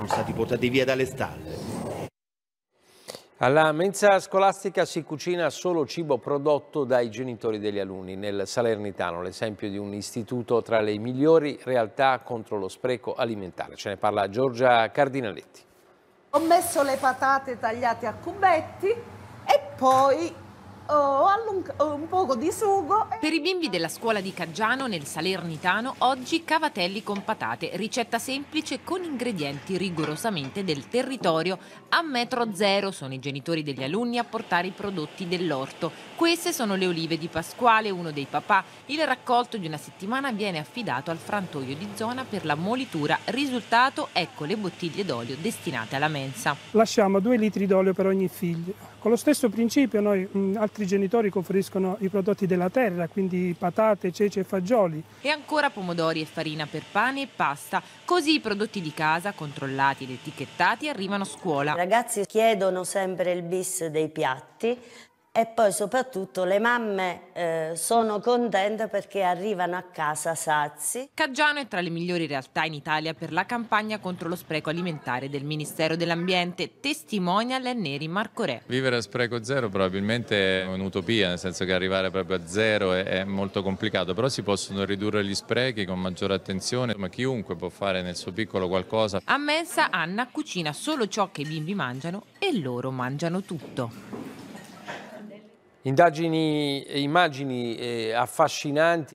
sono stati portati via dalle stalle. Alla mensa scolastica si cucina solo cibo prodotto dai genitori degli alunni. Nel Salernitano, l'esempio di un istituto tra le migliori realtà contro lo spreco alimentare. Ce ne parla Giorgia Cardinaletti. Ho messo le patate tagliate a cubetti e poi un poco di sugo. Per i bimbi della scuola di Caggiano nel Salernitano oggi cavatelli con patate, ricetta semplice con ingredienti rigorosamente del territorio. A metro zero sono i genitori degli alunni a portare i prodotti dell'orto. Queste sono le olive di Pasquale, uno dei papà. Il raccolto di una settimana viene affidato al frantoio di zona per la molitura. Risultato, ecco le bottiglie d'olio destinate alla mensa. Lasciamo due litri d'olio per ogni figlio. Con lo stesso principio noi altri altri genitori conferiscono i prodotti della terra, quindi patate, ceci e fagioli. E ancora pomodori e farina per pane e pasta. Così i prodotti di casa, controllati ed etichettati, arrivano a scuola. I ragazzi chiedono sempre il bis dei piatti e poi soprattutto le mamme eh, sono contente perché arrivano a casa sazi. Caggiano è tra le migliori realtà in Italia per la campagna contro lo spreco alimentare del Ministero dell'Ambiente, testimonia Neri Marco Re. Vivere a spreco zero probabilmente è un'utopia, nel senso che arrivare proprio a zero è, è, molto complicato, però si possono ridurre gli sprechi con maggiore attenzione, ma chiunque può fare nel suo piccolo qualcosa. A Mensa Anna cucina solo ciò che i bimbi mangiano e loro mangiano tutto. Indagini e immagini eh, affascinanti